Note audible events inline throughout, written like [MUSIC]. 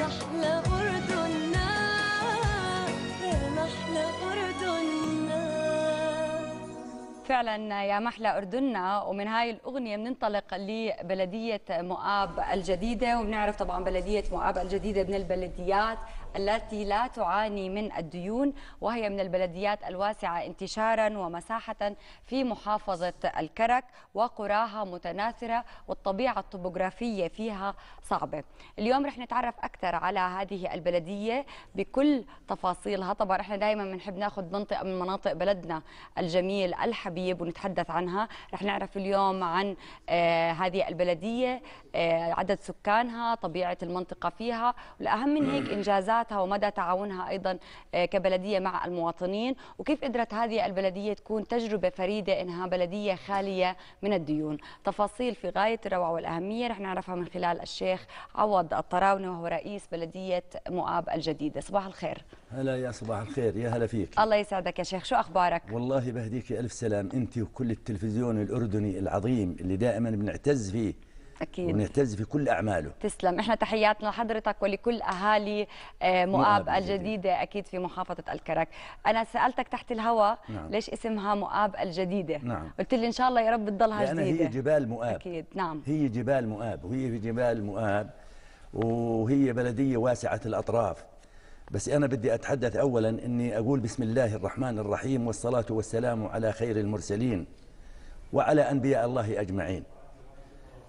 رمحنا أردننا رمحنا أردننا فعلا يا محلى أردننا ومن هاي الأغنية بننطلق لبلدية مؤاب الجديدة وبنعرف طبعا بلدية مؤاب الجديدة من البلديات التي لا تعاني من الديون وهي من البلديات الواسعة انتشارا ومساحة في محافظة الكرك وقراها متناثرة والطبيعة الطبوغرافية فيها صعبة اليوم رح نتعرف أكثر على هذه البلدية بكل تفاصيلها طبعا احنا دائما بنحب ناخذ منطقة من مناطق بلدنا الجميل الحبيب ونتحدث عنها رح نعرف اليوم عن آه، هذه البلدية آه، عدد سكانها طبيعة المنطقة فيها والأهم من هيك إنجازات علاقاتها ومدى تعاونها ايضا آه، كبلديه مع المواطنين وكيف قدرت هذه البلديه تكون تجربه فريده انها بلديه خاليه من الديون تفاصيل في غايه الروعه والاهميه رح نعرفها من خلال الشيخ عوض الطراونه وهو رئيس بلديه مؤاب الجديده صباح الخير هلا يا صباح الخير يا هلا فيك الله يسعدك يا شيخ شو اخبارك والله بهديك الف سلام انت وكل التلفزيون الاردني العظيم اللي دائما بنعتز فيه اكيد ونعتز في كل اعماله تسلم احنا تحياتنا لحضرتك ولكل اهالي آه، مؤاب الجديده اكيد في محافظه الكرك انا سالتك تحت الهواء نعم. ليش اسمها مؤاب الجديده نعم. قلت لي ان شاء الله يا رب تضلها جديده هي جبال مؤاب اكيد نعم هي جبال مؤاب وهي في جبال مؤاب وهي بلديه واسعه الاطراف بس أنا بدي أتحدث أولا أني أقول بسم الله الرحمن الرحيم والصلاة والسلام على خير المرسلين وعلى أنبياء الله أجمعين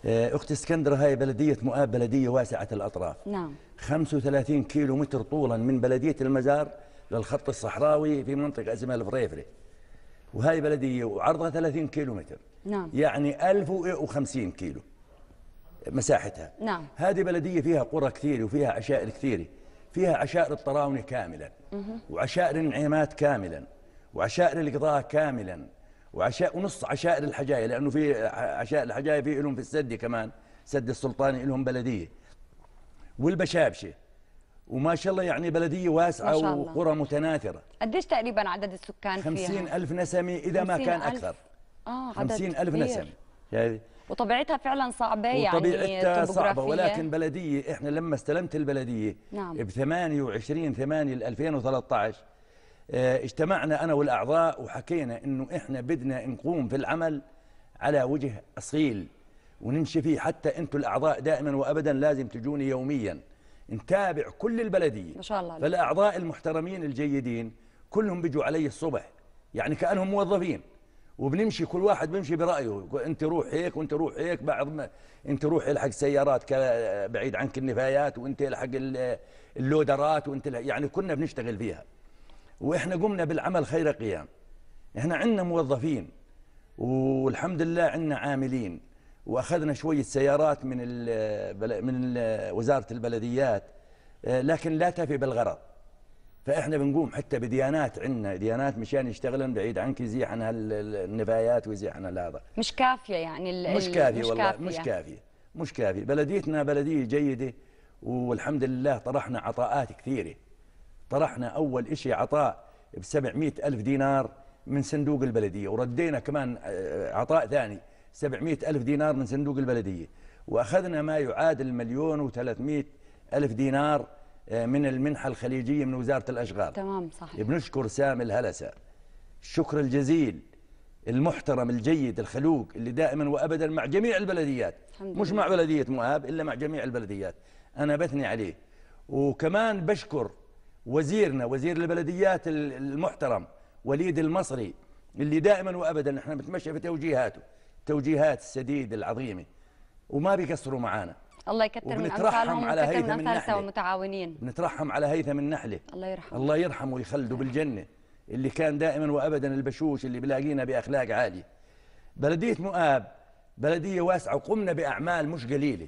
آه، أخت اسكندرة هاي بلدية مؤاب بلدية واسعة الأطراف نعم 35 كيلو متر طولا من بلدية المزار للخط الصحراوي في منطقة اسمها الفريفري وهاي بلدية وعرضها 30 كيلو متر نعم يعني 1050 كيلو مساحتها نعم هذه بلدية فيها قرى كثيرة وفيها عشائر كثيرة فيها عشائر الطراونة كاملا مه. وعشائر النعيمات كاملا وعشائر القضاء كاملا وعشاء ونص عشائر الحجايا لانه في عشاء الحجايا في لهم في السد كمان سد السلطاني لهم بلديه والبشابشه وما شاء الله يعني بلديه واسعه وقرى متناثره قديش تقريبا عدد السكان خمسين فيها 50 الف نسمه اذا ما كان ألف. اكثر اه 50 الف نسمه يعني وطبيعتها فعلا صعبة يعني وطبيعتها صعبة ولكن بلدية احنا لما استلمت البلدية نعم. ب 28 8 2013 آه، اجتمعنا أنا والأعضاء وحكينا أنه إحنا بدنا نقوم في العمل على وجه أصيل ونمشي فيه حتى أنتم الأعضاء دائما وأبدا لازم تجوني يوميا نتابع كل البلدية ما شاء الله فالأعضاء المحترمين الجيدين كلهم بيجوا علي الصبح يعني كأنهم موظفين وبنمشي كل واحد بيمشي برأيه أنت روح هيك وأنت روح هيك بعض ما أنت روح الحق سيارات بعيد عنك النفايات وأنت الحق اللودرات وأنت يعني كنا بنشتغل فيها واحنا قمنا بالعمل خير قيام احنا عندنا موظفين والحمد لله عندنا عاملين واخذنا شويه سيارات من ال من وزاره البلديات آه، لكن لا تفي بالغرض فاحنا بنقوم حتى بديانات عندنا ديانات مشان يشتغلن بعيد عنك يزيح عن النفايات ويزيح عن هذا مش كافيه يعني مش كافيه مش والله كافية. مش كافيه مش كافيه بلديتنا بلديه جيده والحمد لله طرحنا عطاءات كثيره طرحنا أول إشي عطاء ب 700 ألف دينار من صندوق البلدية وردينا كمان آه، عطاء ثاني 700 ألف دينار من صندوق البلدية وأخذنا ما يعادل مليون و300 ألف دينار آه، من المنحة الخليجية من وزارة الأشغال تمام صحيح بنشكر سامي الهلسة الشكر الجزيل المحترم الجيد الخلوق اللي دائما وأبدا مع جميع البلديات مش مع بلدية مؤاب إلا مع جميع البلديات أنا بثني عليه وكمان بشكر وزيرنا وزير البلديات المحترم وليد المصري اللي دائما وابدا احنا بنتمشى في توجيهاته توجيهات السديد العظيمه وما بيقصروا معانا الله يكثر من امثالهم على هيثم النحله بنترحم على هيثم النحله الله يرحمه الله يرحمه ويخلده بالجنه اللي كان دائما وابدا البشوش اللي بلاقينا باخلاق عاليه بلديه مؤاب بلديه واسعه وقمنا باعمال مش قليله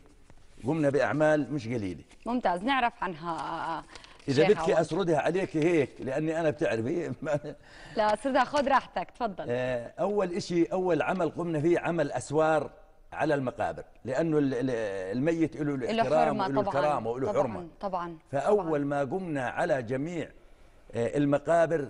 قمنا باعمال مش قليله ممتاز نعرف عنها اذا بدك اسردها عليك هيك لاني انا بتعرفي [LAUGHS] لا اسردها خذ راحتك تفضل آه، اول شيء اول عمل قمنا فيه عمل اسوار على المقابر لانه الميت له الاحترام وله الكرامه وله حرمه طبعا فاول طبعاً. ما قمنا على جميع آه، المقابر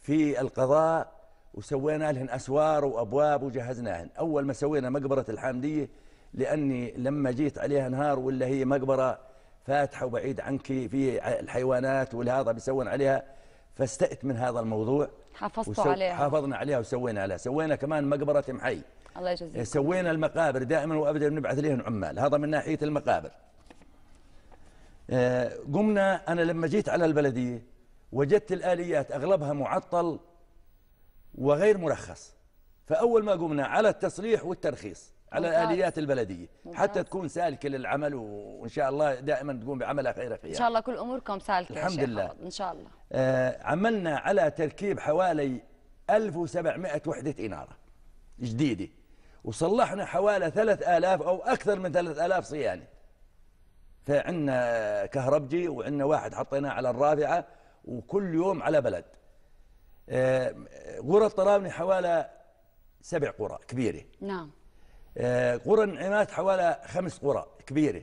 في القضاء وسوينا لهم اسوار وابواب وجهزناهن اول ما سوينا مقبره الحامديه لاني لما جيت عليها نهار ولا هي مقبره فاتحه وبعيد عنك في الحيوانات والهذا بيسوون عليها فاستأت من هذا الموضوع حافظتوا وسو... عليها حافظنا عليها وسوينا لها سوينا كمان مقبرة محي الله يجزيك إيه، سوينا المقابر دائما وأبدا بنبعث لهم عمال هذا من ناحية المقابر إيه، قمنا أنا لما جيت على البلدية وجدت الآليات أغلبها معطل وغير مرخص فأول ما قمنا على التصليح والترخيص على الاليات البلديه ممتاز. حتى تكون سالكه للعمل وان شاء الله دائما تقوم بعملها خير خير ان شاء الله كل اموركم سالكه الحمد لله ان شاء الله آه عملنا على تركيب حوالي 1700 وحده اناره جديده وصلحنا حوالي 3000 او اكثر من 3000 صيانه فعندنا كهربجي وعندنا واحد حطيناه على الرافعه وكل يوم على بلد آه قرى الطراوني حوالي سبع قرى كبيره نعم آه، قرى النعيمات حوالي خمس قرى كبيرة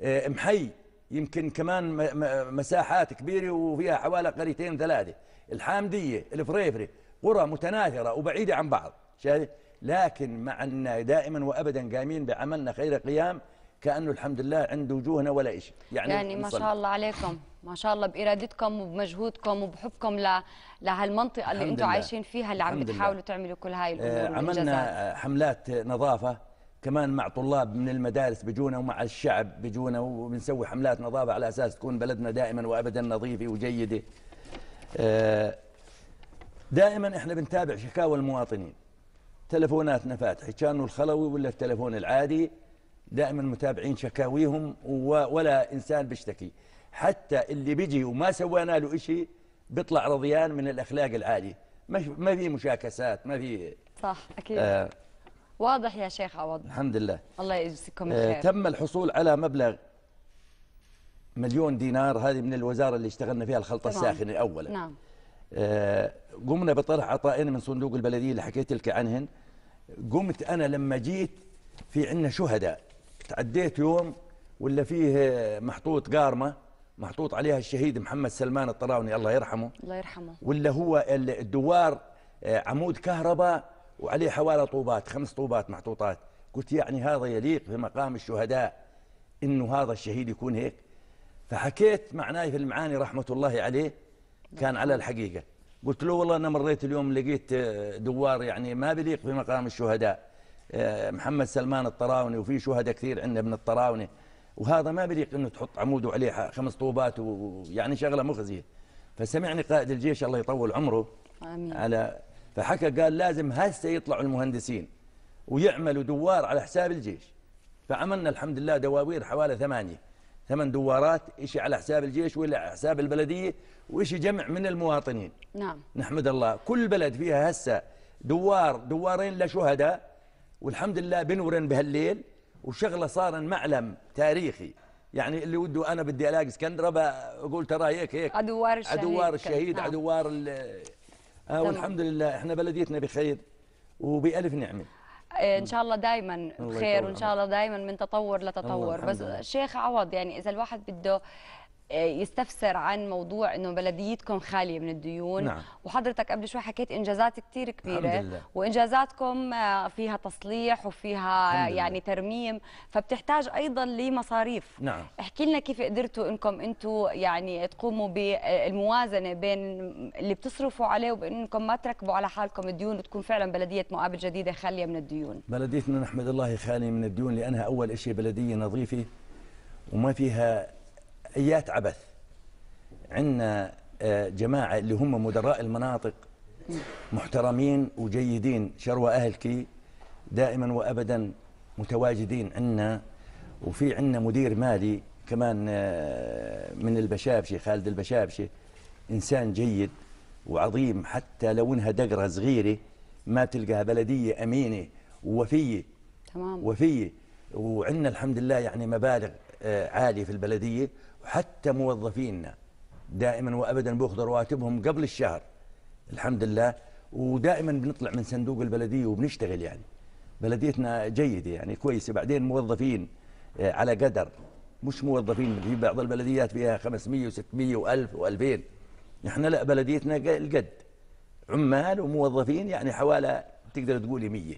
آه، محي يمكن كمان مساحات كبيرة وفيها حوالي قريتين ثلاثة الحامدية الفريفري قرى متناثرة وبعيدة عن بعض شاهد لكن مع أن دائما وأبدا قايمين بعملنا خير قيام كانه الحمد لله عند وجوهنا ولا شيء يعني, يعني ما شاء الله عليكم ما شاء الله بارادتكم وبمجهودكم وبحبكم ل... لهالمنطقه اللي انتم عايشين فيها اللي عم بتحاولوا تعملوا كل هاي الامور آه، عملنا عملنا حملات نظافه كمان مع طلاب من المدارس بيجونا ومع الشعب بيجونا وبنسوي حملات نظافه على اساس تكون بلدنا دائما وابدا نظيفه وجيده آه، دائما احنا بنتابع شكاوى المواطنين تلفوناتنا فاتحه كانوا الخلوي ولا التلفون العادي دائما متابعين شكاويهم ولا إنسان بيشتكي حتى اللي بيجي وما سوينا له شيء بيطلع رضيان من الأخلاق العالية ما في مشاكسات ما في صح أكيد آه واضح يا شيخ عوض الحمد لله الله يجزيكم آه، الخير آه تم الحصول على مبلغ مليون دينار هذه من الوزارة اللي اشتغلنا فيها الخلطة تمام. الساخنة أولا نعم آه قمنا بطرح عطائنا من صندوق البلدية اللي حكيت لك عنهن قمت أنا لما جيت في عندنا شهداء تعديت يوم ولا فيه محطوط قارمه محطوط عليها الشهيد محمد سلمان الطراوني الله يرحمه الله يرحمه ولا هو الدوار آه، عمود كهرباء وعليه حوالي طوبات خمس طوبات محطوطات قلت يعني هذا يليق في مقام الشهداء انه هذا الشهيد يكون هيك فحكيت مع نايف المعاني رحمه الله عليه كان على الحقيقه قلت له والله انا مريت اليوم لقيت آه، دوار يعني ما بليق في مقام الشهداء آه، محمد سلمان الطراوني وفي شهداء كثير عندنا من الطراوني وهذا ما بريق انه تحط عمود وعليه خمس طوبات ويعني شغله مخزيه فسمعني قائد الجيش الله يطول عمره امين على فحكى قال لازم هسه يطلعوا المهندسين ويعملوا دوار على حساب الجيش فعملنا الحمد لله دواوير حوالي ثمانيه ثمان دوارات شيء على حساب الجيش ولا على حساب البلديه وشيء جمع من المواطنين نعم نحمد الله كل بلد فيها هسه دوار دوارين لشهداء والحمد لله بنورن بهالليل وشغله صار معلم تاريخي يعني اللي وده انا بدي الاقي اسكندره بقول ترى هيك هيك عدوار الشهيد عدوار الشهيد نعم. عدوار آه والحمد لله احنا بلديتنا بخير وبالف نعمه آه، ان شاء الله دائما بخير وان شاء الله دائما من تطور لتطور بس شيخ عوض يعني اذا الواحد بده آه، يستفسر عن موضوع انه بلديتكم خاليه من الديون نعم. وحضرتك قبل شوي حكيت انجازات كثير كبيره الحمد لله. وانجازاتكم آه، فيها تصليح وفيها يعني لله. ترميم فبتحتاج ايضا لمصاريف نعم. احكي لنا كيف قدرتوا انكم انتم يعني تقوموا بالموازنه بين اللي بتصرفوا عليه وبانكم ما تركبوا على حالكم الديون وتكون فعلا بلديه مقابل جديده خاليه من الديون بلديتنا نحمد الله خاليه من الديون لانها اول شيء بلديه نظيفه وما فيها ايات عبث عندنا آه، جماعه اللي هم مدراء المناطق محترمين وجيدين شروى اهلكي دائما وابدا متواجدين عندنا وفي عندنا مدير مالي كمان آه، من البشابشي خالد البشابشي انسان جيد وعظيم حتى لو انها دقره صغيره ما تلقاها بلديه امينه ووفيه تمام وفيه وعندنا الحمد لله يعني مبالغ آه، عالي في البلديه وحتى موظفينا دائما وابدا باخذ رواتبهم قبل الشهر الحمد لله ودائما بنطلع من صندوق البلديه وبنشتغل يعني بلديتنا جيده يعني كويسه بعدين موظفين آه، على قدر مش موظفين في بعض البلديات فيها 500 و600 و1000 و2000 نحن لا بلديتنا القد عمال وموظفين يعني حوالي تقدر تقولي 100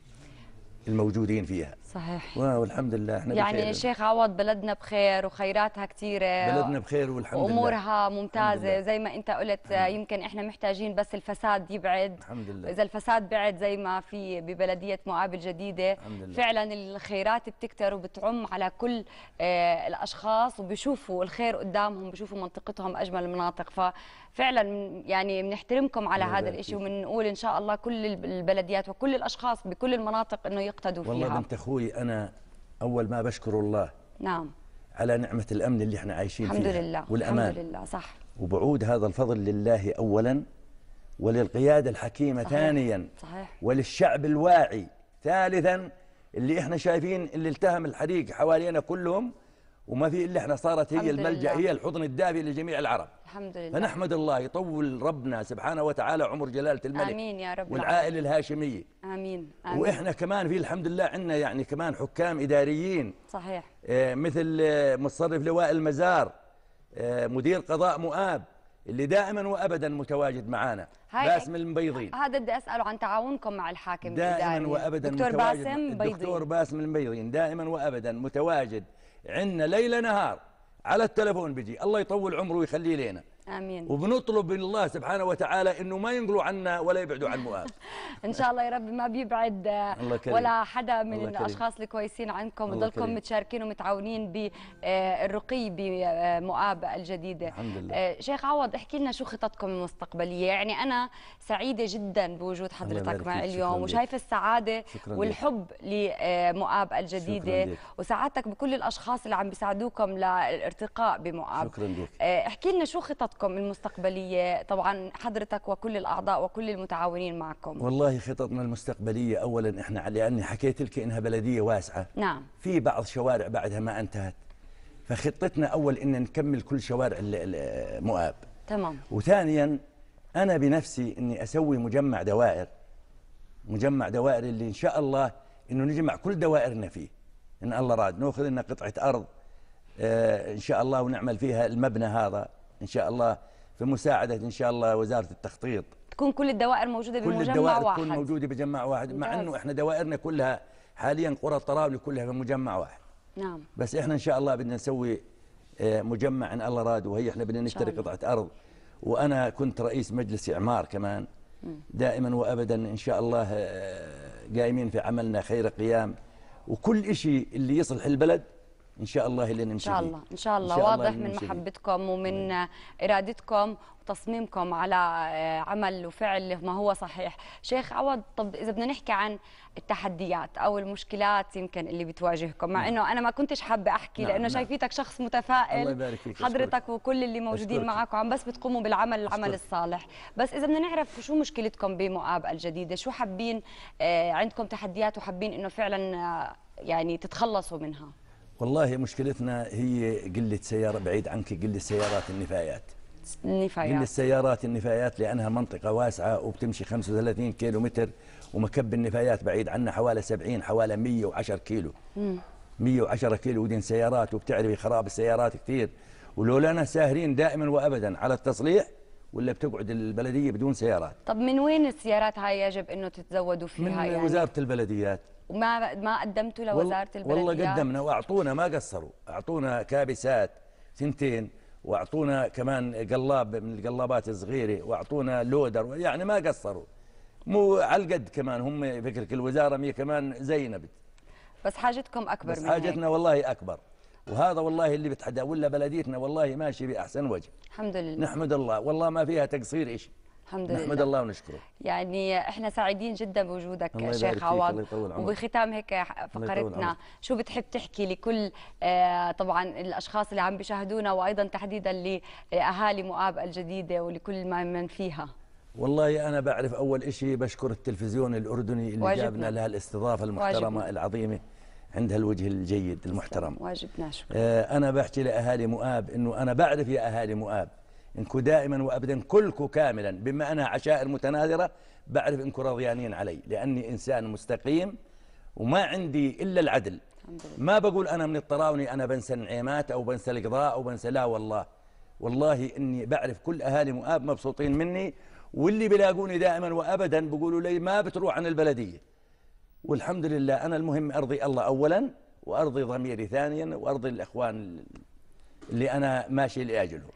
الموجودين فيها صحيح والحمد لله احنا يعني بخير. شيخ عوض بلدنا بخير وخيراتها كثيره بلدنا بخير والحمد لله وامورها ممتازه لله. زي ما انت قلت يمكن احنا محتاجين بس الفساد يبعد الحمد لله اذا الفساد بعد زي ما في ببلديه معاب الجديده الحمد لله. فعلا الخيرات بتكتر وبتعم على كل آه، الاشخاص وبيشوفوا الخير قدامهم بيشوفوا منطقتهم اجمل المناطق ففعلا يعني بنحترمكم على هذا الشيء وبنقول ان شاء الله كل البلديات وكل الاشخاص بكل المناطق انه يقتدوا فيها والله بنت اخوي لي أنا أول ما بشكر الله نعم على نعمة الأمن اللي احنا عايشين الحمد فيها لله والأمان الحمد لله صح وبعود هذا الفضل لله أولا وللقيادة الحكيمة صحيح. ثانيا صحيح وللشعب الواعي ثالثا اللي احنا شايفين اللي التهم الحريق حوالينا كلهم وما في إلا إحنا صارت هي الملجأ هي الحضن الدافئ لجميع العرب الحمد لله فنحمد الله يطول ربنا سبحانه وتعالى عمر جلالة الملك آمين يا رب والعائلة الهاشمية آمين, آمين وإحنا كمان في الحمد لله عندنا يعني كمان حكام إداريين صحيح آه، مثل آه، متصرف لواء المزار آه، مدير قضاء مؤاب اللي دائما وابدا متواجد معانا باسم المبيضين هذا بدي اساله عن تعاونكم مع الحاكم دائما الإداري. وابدا دكتور متواجد باسم بيضين دكتور باسم المبيضين دائما وابدا متواجد عندنا ليل نهار على التلفون بيجي الله يطول عمره ويخليه لنا امين وبنطلب من الله سبحانه وتعالى انه ما ينقلوا عنا ولا يبعدوا عن مؤاب [LAUGHS] ان شاء الله يا رب ما بيبعد ولا حدا من الاشخاص الكويسين عنكم وضلكم متشاركين ومتعاونين بالرقي آه، بمؤاب آه، الجديده الحمد لله. آه، شيخ عوض احكي لنا شو خططكم المستقبليه يعني انا سعيده جدا بوجود حضرتك معي اليوم وشايفه السعاده والحب لمؤاب الجديده وسعادتك بكل الاشخاص اللي عم بيساعدوكم للارتقاء بمؤاب شكرا لك احكي لنا شو خطط خططكم المستقبليه طبعا حضرتك وكل الاعضاء وكل المتعاونين معكم والله خططنا المستقبليه اولا احنا لاني حكيت لك انها بلديه واسعه نعم في بعض شوارع بعدها ما انتهت فخطتنا اول ان نكمل كل شوارع مؤاب تمام وثانيا انا بنفسي اني اسوي مجمع دوائر مجمع دوائر اللي ان شاء الله انه نجمع كل دوائرنا فيه ان الله راد ناخذ لنا قطعه ارض آه، ان شاء الله ونعمل فيها المبنى هذا ان شاء الله في مساعده ان شاء الله وزاره التخطيط تكون كل الدوائر موجوده بمجمع واحد كل الدوائر واحد. تكون موجوده بمجمع واحد مع انه احنا دوائرنا كلها حاليا قرى الطراولي كلها في مجمع واحد نعم بس احنا ان شاء الله بدنا نسوي آه، مجمع ان الله راد وهي احنا بدنا نشتري قطعه ارض وانا كنت رئيس مجلس اعمار كمان دائما وابدا ان شاء الله آه، قايمين في عملنا خير قيام وكل شيء اللي يصلح البلد ان شاء الله لنمشي ان شاء الله ان شاء الله, إن شاء الله واضح من محبتكم ومن ارادتكم وتصميمكم على آه، عمل وفعل ما هو صحيح شيخ عوض طب اذا بدنا نحكي عن التحديات او المشكلات يمكن اللي بتواجهكم مع نعم. انه انا ما كنتش حابه احكي نعم، لانه نعم. شايفيتك شخص متفائل الله يبارك فيك حضرتك أشكرك. وكل اللي موجودين معك وعم بس بتقوموا بالعمل العمل الصالح بس اذا بدنا نعرف شو مشكلتكم بمؤاب الجديده شو حابين آه، عندكم تحديات وحابين انه فعلا آه، يعني تتخلصوا منها والله مشكلتنا هي قلة سيارة بعيد عنك قلة سيارات النفايات النفايات قلة سيارات النفايات لأنها منطقة واسعة وبتمشي 35 كيلو متر ومكب النفايات بعيد عنا حوالي 70 حوالي 110 كيلو مم. 110 كيلو ودين سيارات وبتعرفي خراب السيارات كثير ولولانا ساهرين دائما وأبدا على التصليح ولا بتقعد البلديه بدون سيارات طب من وين السيارات هاي يجب انه تتزودوا فيها من يعني؟ وزاره البلديات وما ما قدمتوا لوزاره البلديات والله قدمنا واعطونا ما قصروا اعطونا كابسات سنتين واعطونا كمان قلاب من القلابات الصغيره واعطونا لودر يعني ما قصروا مو على القد كمان هم فكرك الوزاره مي كمان زينا بس حاجتكم اكبر بس من حاجتنا هيك. والله اكبر وهذا والله اللي بتحدى ولا بلديتنا والله ماشي بأحسن وجه الحمد لله نحمد الله والله ما فيها تقصير شيء الحمد لله نحمد الله ونشكره يعني احنا سعيدين جدا بوجودك شيخ عوض وبختام هيك فقرتنا شو بتحب تحكي لكل آه، طبعا الاشخاص اللي عم بيشاهدونا وايضا تحديدا لاهالي مؤاب الجديده ولكل ما من فيها والله انا بعرف اول شيء بشكر التلفزيون الاردني اللي واجبنا. جابنا لها الاستضافه المحترمه واجبنا. العظيمه عندها الوجه الجيد المحترم واجبنا شكرا آه، أنا بحكي لأهالي مؤاب أنه أنا بعرف يا أهالي مؤاب انكم دائما وابدا كلكم كاملا بما انها عشائر متناذره بعرف انكم رضيانين علي لاني انسان مستقيم وما عندي الا العدل ما بقول انا من الطراوني انا بنسى النعيمات او بنسى القضاء او بنسى لا والله والله اني بعرف كل اهالي مؤاب مبسوطين مني واللي بيلاقوني دائما وابدا بيقولوا لي ما بتروح عن البلديه والحمد لله أنا المهم أرضي الله أولا وأرضي ضميري ثانيا وأرضي الإخوان اللي أنا ماشي لأجلهم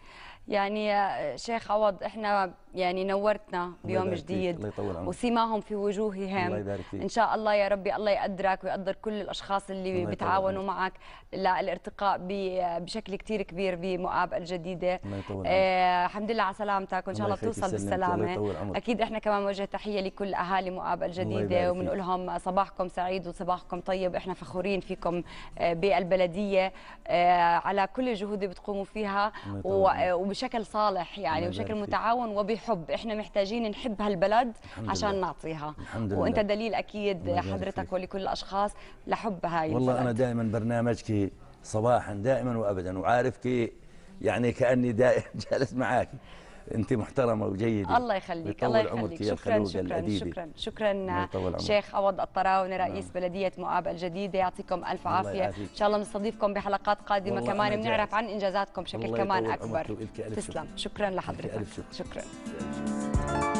يعني شيخ عوض احنا يعني نورتنا بيوم جديد الله يطول عمرك وسيماهم في وجوههم الله يبارك فيك. ان شاء الله يا ربي الله يقدرك ويقدر كل الاشخاص اللي بيتعاونوا معك للارتقاء بشكل كثير كبير بمقابله الجديده الله يطول عمرك آه، الحمد لله على سلامتك وان شاء الله توصل بالسلامه اكيد احنا كمان بنوجه تحيه لكل اهالي مقابله الجديده وبنقول لهم صباحكم سعيد وصباحكم طيب احنا فخورين فيكم آه، بالبلديه آه، على كل الجهود اللي بتقوموا فيها وبشكل صالح يعني وبشكل متعاون وبحب الحب احنا محتاجين نحب هالبلد عشان لله. نعطيها الحمد لله. وانت دليل اكيد حضرتك ولكل الاشخاص لحب هاي والله البلد. انا دائما برنامجك صباحا دائما وابدا وعارفك يعني كاني دائما [LAUGHS] جالس معك انت محترمه وجيده الله يخليك الله يخليك شكرا شكرا شكرا شكرا شيخ عوض الطراونه رئيس نعم. بلديه مؤاب الجديده يعطيكم الف عافيه ان شاء الله نستضيفكم بحلقات قادمه كمان بنعرف عن انجازاتكم بشكل كمان اكبر تسلم شكرا لحضرتك شكرا, شكرا.